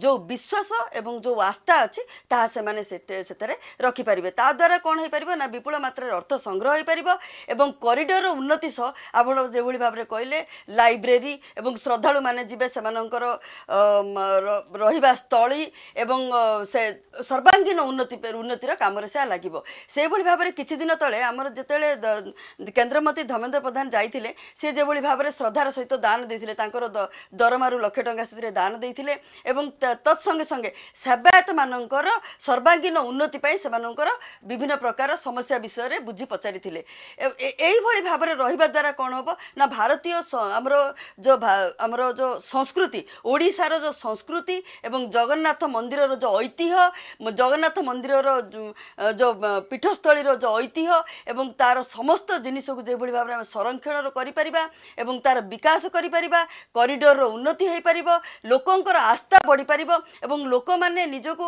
ଯେଉଁ ବିଶ୍ୱାସ ଏବଂ ଯେଉଁ ଆସ୍ଥା ଅଛି ତାହା ସେମାନେ ସେଥିରେ ରଖିପାରିବେ ତାଦ୍ୱାରା କ'ଣ ହେଇପାରିବ ନା ବିପୁଳ ମାତ୍ରାରେ ଅର୍ଥ ସଂଗ୍ରହ ହେଇପାରିବ ଏବଂ କରିଡ଼ରର ଉନ୍ନତି ସହ ଆପଣ ଯେଭଳି ଭାବରେ କହିଲେ ଲାଇବ୍ରେରୀ ଏବଂ ଶ୍ରଦ୍ଧାଳୁମାନେ ଯିବେ ସେମାନଙ୍କର ରହିବା ସ୍ଥଳୀ ଏବଂ ସେ ସର୍ବାଙ୍ଗୀନ ଉନ୍ନତି ଉନ୍ନତିର କାମରେ ସେ ଲାଗିବ ସେଇଭଳି ଭାବରେ କିଛି ଦିନ ତଳେ ସେତେବେଳେ ଆମର ଯେତେବେଳେ କେନ୍ଦ୍ରମନ୍ତ୍ରୀ ଧର୍ମେନ୍ଦ୍ର ପ୍ରଧାନ ଯାଇଥିଲେ ସେ ଯେଭଳି ଭାବରେ ଶ୍ରଦ୍ଧାର ସହିତ ଦାନ ଦେଇଥିଲେ ତାଙ୍କର ଦରମାରୁ ଲକ୍ଷେ ଟଙ୍କା ସେଥିରେ ଦାନ ଦେଇଥିଲେ ଏବଂ ତତ୍ ସଙ୍ଗେ ସଙ୍ଗେ ସେବାୟତମାନଙ୍କର ସର୍ବାଙ୍ଗୀନ ଉନ୍ନତି ପାଇଁ ସେମାନଙ୍କର ବିଭିନ୍ନ ପ୍ରକାର ସମସ୍ୟା ବିଷୟରେ ବୁଝି ପଚାରିଥିଲେ ଏଇଭଳି ଭାବରେ ରହିବା ଦ୍ୱାରା କ'ଣ ହେବ ନା ଭାରତୀୟ ଆମର ଯେଉଁ ଆମର ଯେଉଁ ସଂସ୍କୃତି ଓଡ଼ିଶାର ଯେଉଁ ସଂସ୍କୃତି ଏବଂ ଜଗନ୍ନାଥ ମନ୍ଦିରର ଯେଉଁ ଐତିହ୍ୟ ଜଗନ୍ନାଥ ମନ୍ଦିରର ଯେଉଁ ପୀଠସ୍ଥଳୀର ଯେଉଁ ଐତିହ୍ୟ এবং তার সমস্ত জিনিসକୁ যেଭଳି ভাবে ଆମେ ସଂରକ୍ଷଣର କରିପାରିବା ଏବଂ ତାର ବିକାଶ କରିପାରିବା କରିଡରର ଉନ୍ନତି ହୋଇପାରିବ ଲୋକଙ୍କର ଆସ୍ଥା ବଢ଼ିପାରିବ ଏବଂ ଲୋକମାନେ ନିଜକୁ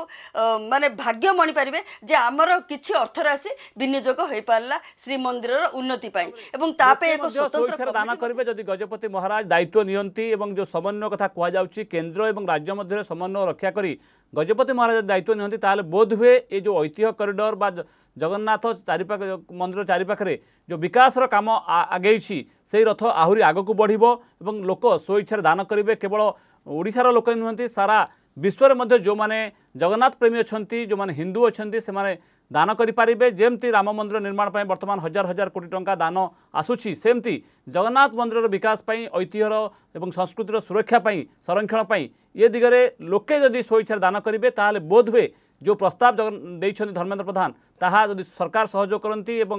ମାନେ ଭାଗ୍ୟ ମଣିପାରିବେ ଯେ ଆମର କିଛି ଅର୍ଥରାଶି ବିନିଯୋଗ ହୋଇପାରିଲା ଶ୍ରୀମନ୍ଦିରର ଉନ୍ନତି ପାଇଁ ଏବଂ ତା ପାଇଁ ଏକ ସ୍ୱତନ୍ତ୍ର ଦାନ କରିବେ ଯଦି ଗଜପତି ମହାରାଜ ଦାୟିତ୍ୱ ନିଅନ୍ତି ଏବଂ ଯେଉଁ ସମନ୍ୱୟ କଥା କୁହାଯାଉଛି କେନ୍ଦ୍ର ଏବଂ ରାଜ୍ୟ ମଧ୍ୟରେ ସମନ୍ୱୟ ରକ୍ଷା କରି ଗଜପତି ମହାରାଜ ଦାୟିତ୍ୱ ନିଅନ୍ତି ତାହେଲେ ବୋଧହୁଏ ଏ ଯେଉଁ ଐତିହ୍ୟ କରିଡର ବା ଜଗନ୍ନାଥ ଚାରିପାଖ ମନ୍ଦିର ଚାରିପାଖରେ ଯେଉଁ ବିକାଶର କାମ ଆଗେଇଛି ସେଇ ରଥ ଆହୁରି ଆଗକୁ ବଢ଼ିବ ଏବଂ ଲୋକ ସ୍ୱଇଚ୍ଛାରେ ଦାନ କରିବେ କେବଳ ଓଡ଼ିଶାର ଲୋକ ନୁହନ୍ତି ସାରା ବିଶ୍ୱରେ ମଧ୍ୟ ଯେଉଁମାନେ ଜଗନ୍ନାଥ ପ୍ରେମୀ ଅଛନ୍ତି ଯେଉଁମାନେ ହିନ୍ଦୁ ଅଛନ୍ତି ସେମାନେ ଦାନ କରିପାରିବେ ଯେମିତି ରାମ ମନ୍ଦିର ନିର୍ମାଣ ପାଇଁ ବର୍ତ୍ତମାନ ହଜାର ହଜାର କୋଟି ଟଙ୍କା ଦାନ ଆସୁଛି ସେମିତି ଜଗନ୍ନାଥ ମନ୍ଦିରର ବିକାଶ ପାଇଁ ଐତିହ୍ୟର ଏବଂ ସଂସ୍କୃତିର ସୁରକ୍ଷା ପାଇଁ ସଂରକ୍ଷଣ ପାଇଁ ଏ ଦିଗରେ ଲୋକେ ଯଦି ସ୍ୱଇଚ୍ଛାରେ ଦାନ କରିବେ ତାହେଲେ ବୋଧହୁଏ ଯେଉଁ ପ୍ରସ୍ତାବ ଦେଇଛନ୍ତି ଧର୍ମେନ୍ଦ୍ର ପ୍ରଧାନ ତାହା ଯଦି ସରକାର ସହଯୋଗ କରନ୍ତି ଏବଂ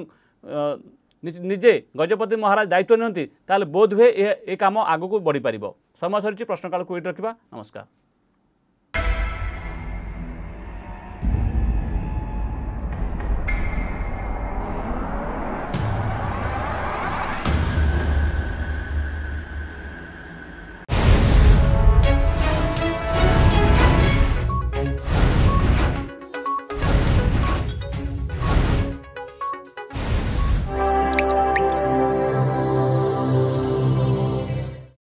ନିଜେ ଗଜପତି ମହାରାଜ ଦାୟିତ୍ୱ ନିଅନ୍ତି ତାହେଲେ ବୋଧ ହୁଏ ଏ କାମ ଆଗକୁ ବଢ଼ିପାରିବ ସମୟ ସରିଛି ପ୍ରଶ୍ନକାଳକୁ ଏଇଠି ରଖିବା ନମସ୍କାର